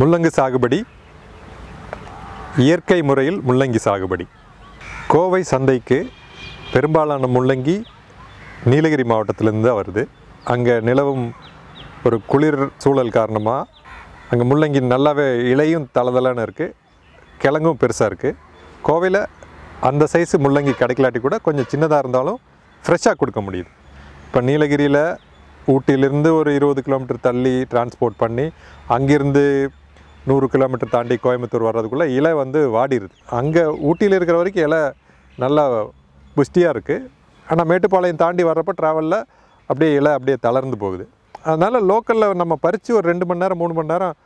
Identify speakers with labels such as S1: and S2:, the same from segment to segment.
S1: முள்ளங்கு சாகுபடி இயற்கை முறையில் முள்ளங்கி சாகுபடி கோவை சந்தைக்கு பெரும்பாலான முள்ளங்கி நீலகிரி மாவட்டத்திலேருந்து தான் வருது அங்கே நிலவும் ஒரு குளிர் சூழல் காரணமாக அங்கே முள்ளங்கி நல்லாவே இலையும் தளதலான்னு இருக்குது கிழங்கும் பெருசாக இருக்குது கோவையில் அந்த சைஸு முள்ளங்கி கிடைக்கலாட்டி கூட கொஞ்சம் சின்னதாக இருந்தாலும் ஃப்ரெஷ்ஷாக கொடுக்க முடியுது இப்போ நீலகிரியில் ஊட்டியிலிருந்து ஒரு இருபது கிலோமீட்டர் தள்ளி டிரான்ஸ்போர்ட் பண்ணி அங்கேருந்து நூறு கிலோமீட்டர் தாண்டி கோயம்புத்தூர் வர்றதுக்குள்ளே இலை வந்து வாடிடுது அங்கே ஊட்டியில் இருக்கிற வரைக்கும் இலை நல்லா புஷ்டியாக இருக்குது ஆனால் மேட்டுப்பாளையம் தாண்டி வர்றப்போ ட்ராவலில் அப்படியே இலை அப்படியே தளர்ந்து போகுது அதனால் லோக்கலில் நம்ம பறித்து ஒரு ரெண்டு மணி நேரம் மூணு மணி நேரம்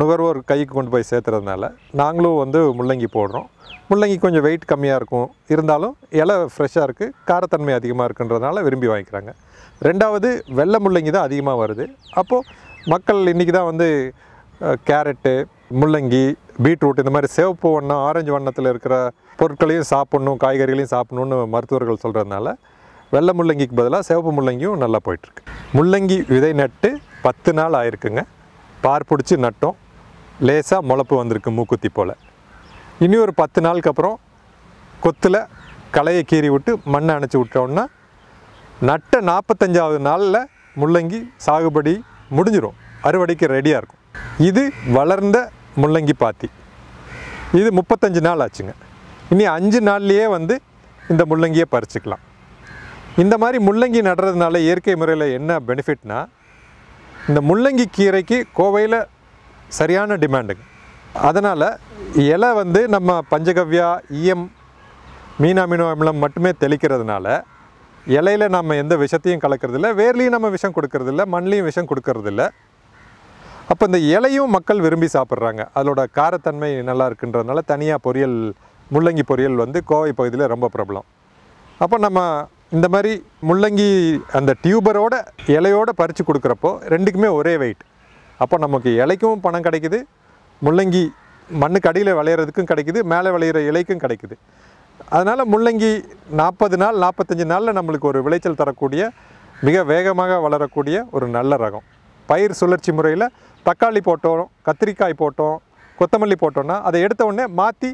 S1: நுகர்வோர் கைக்கு கொண்டு போய் சேர்த்துறதுனால நாங்களும் வந்து முள்ளங்கி போடுறோம் முள்ளங்கி கொஞ்சம் வெயிட் கம்மியாக இருக்கும் இருந்தாலும் இலை ஃப்ரெஷ்ஷாக இருக்குது காரத்தன்மை அதிகமாக இருக்குன்றதுனால விரும்பி வாங்கிக்கிறாங்க ரெண்டாவது வெள்ளை முள்ளங்கி தான் அதிகமாக வருது அப்போது மக்கள் இன்றைக்கி தான் வந்து கேரட்டு முள்ளங்கி பீட்ரூட் இந்த மாதிரி சிவப்பு வண்ணம் ஆரஞ்சு வண்ணத்தில் இருக்கிற பொருட்களையும் சாப்பிட்ணும் காய்கறிகளையும் சாப்பிட்ணுன்னு மருத்துவர்கள் சொல்கிறதுனால வெள்ளை முள்ளங்கிக்கு பதிலாக சிவப்பு முள்ளங்கியும் நல்லா போயிட்டுருக்கு முள்ளங்கி விதை நட்டு பத்து நாள் ஆயிருக்குங்க பார் பிடிச்சி நட்டோம் லேசாக முளப்பு வந்திருக்கு மூக்குத்தி போல் இனி ஒரு பத்து நாளுக்கு அப்புறம் கொத்தில் களையை கீறி விட்டு மண்ணை அணைச்சி விட்டோம்னா நட்ட நாற்பத்தஞ்சாவது நாளில் முள்ளங்கி சாகுபடி முடிஞ்சிடும் அறுவடைக்கு ரெடியாக இருக்கும் இது வளர்ந்த முள்ளங்கி பாத்தி இது முப்பத்தஞ்சு நாள் ஆச்சுங்க இனி அஞ்சு நாள்லேயே வந்து இந்த முள்ளங்கியை பறிச்சுக்கலாம் இந்த மாதிரி முள்ளங்கி நடுறதுனால இயற்கை முறையில் என்ன பெனிஃபிட்னா இந்த முள்ளங்கி கீரைக்கு கோவையில் சரியான டிமாண்டுங்க அதனால் இலை வந்து நம்ம பஞ்சகவ்யா ஈயம் மீனாமினோ அமிலம் மட்டுமே தெளிக்கிறதுனால இலையில் நம்ம எந்த விஷத்தையும் கலக்கிறதில்ல வேர்லேயும் நம்ம விஷம் கொடுக்கறதில்ல மண்லேயும் விஷம் கொடுக்கறதில்ல அப்போ இந்த இலையும் மக்கள் விரும்பி சாப்பிட்றாங்க அதோட காரத்தன்மை நல்லா இருக்குன்றதுனால தனியாக பொரியல் முள்ளங்கி பொரியல் வந்து கோவை பகுதியில் ரொம்ப பிரபலம் அப்போ நம்ம இந்த மாதிரி முள்ளங்கி அந்த டியூபரோட இலையோடு பறித்து கொடுக்குறப்போ ரெண்டுக்குமே ஒரே வெயிட் அப்போ நமக்கு இலைக்கும் பணம் கிடைக்குது முள்ளங்கி மண்ணுக்கு அடியில் விளையிறதுக்கும் கிடைக்குது மேலே விளையிற இலைக்கும் கிடைக்குது அதனால் முள்ளங்கி நாற்பது நாள் நாற்பத்தஞ்சு நாளில் நம்மளுக்கு ஒரு விளைச்சல் தரக்கூடிய மிக வேகமாக வளரக்கூடிய ஒரு நல்ல ரகம் பயிர் சுழற்சி முறையில் தக்காளி போட்டோம் கத்திரிக்காய் போட்டோம் கொத்தமல்லி போட்டோம்னா அதை எடுத்த உடனே மாற்றி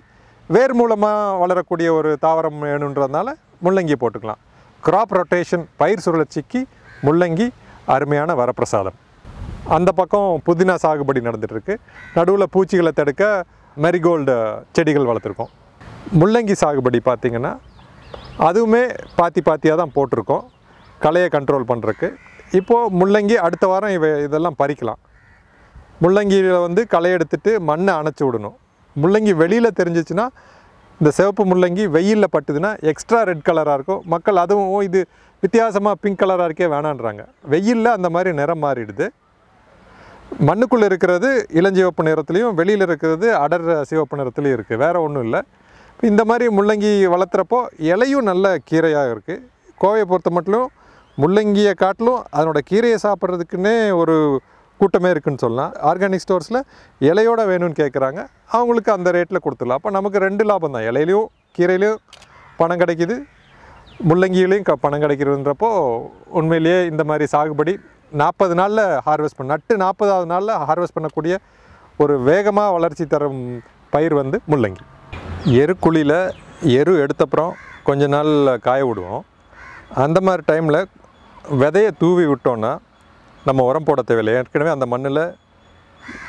S1: வேர் மூலமாக வளரக்கூடிய ஒரு தாவரம் வேணுன்றதுனால முள்ளங்கி போட்டுக்கலாம் கிராப் ரொட்டேஷன் பயிர் சுழற்சிக்கு முள்ளங்கி அருமையான வரப்பிரசாதம் அந்த பக்கம் புதினா சாகுபடி நடந்துகிட்ருக்கு நடுவில் பூச்சிகளை தடுக்க மெரிகோல்டு செடிகள் வளர்த்துருக்கோம் முள்ளங்கி சாகுபடி பார்த்திங்கன்னா அதுவுமே பாத்தி பாத்தியாக தான் போட்டிருக்கோம் களையை கண்ட்ரோல் பண்ணுறக்கு இப்போது முள்ளங்கி அடுத்த வாரம் இவ இதெல்லாம் பறிக்கலாம் முள்ளங்கியில் வந்து களை எடுத்துட்டு மண்ணை அணைச்சி விடணும் முள்ளங்கி வெளியில் தெரிஞ்சிச்சுன்னா இந்த சிவப்பு முள்ளங்கி வெயிலில் பட்டுதுன்னா எக்ஸ்ட்ரா ரெட் கலராக இருக்கும் மக்கள் அதுவும் இது வித்தியாசமாக பிங்க் கலராக இருக்கே வேணான்றாங்க வெயிலில் அந்த மாதிரி நிறம் மாறிடுது மண்ணுக்குள்ளே இருக்கிறது இளஞ்சிவப்பு நிறத்துலையும் வெளியில் இருக்கிறது அடர் சிவப்பு நிறத்துலையும் இருக்குது வேறு ஒன்றும் இல்லை இந்த மாதிரி முள்ளங்கி வளர்த்துறப்போ இலையும் நல்ல கீரையாக இருக்குது கோவையை பொறுத்த மட்டும் முள்ளங்கியை காட்டிலும் அதனோட கீரையை சாப்பிட்றதுக்குன்னே ஒரு கூட்டமே இருக்குன்னு சொல்லலாம் ஆர்கானிக் ஸ்டோர்ஸில் இலையோட வேணும்னு கேட்குறாங்க அவங்களுக்கு அந்த ரேட்டில் கொடுத்துடலாம் அப்போ நமக்கு ரெண்டு லாபம் தான் இலையிலையும் கீரையிலையும் பணம் கிடைக்கிது முள்ளங்கியிலையும் க பணம் கிடைக்கிறதுன்றப்போ உண்மையிலேயே இந்த மாதிரி சாகுபடி நாற்பது நாளில் ஹார்வெஸ்ட் பண்ண நட்டு நாற்பதாவது நாளில் ஹார்வெஸ்ட் பண்ணக்கூடிய ஒரு வேகமாக வளர்ச்சி தரும் பயிர் வந்து முள்ளங்கி எருக்குழியில் எரு எடுத்தப்புறம் கொஞ்ச நாள் காய விடுவோம் அந்த மாதிரி டைமில் விதையை தூவி விட்டோன்னா நம்ம உரம் போட தேவையில்லை ஏற்கனவே அந்த மண்ணில்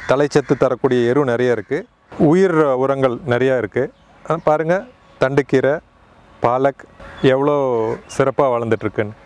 S1: தலைச்சத்து தரக்கூடிய எரு நிறைய இருக்குது உயிர் உரங்கள் நிறையா இருக்குது பாருங்கள் தண்டுக்கீரை பாலக் எவ்வளோ சிறப்பாக வளர்ந்துட்டுருக்குன்னு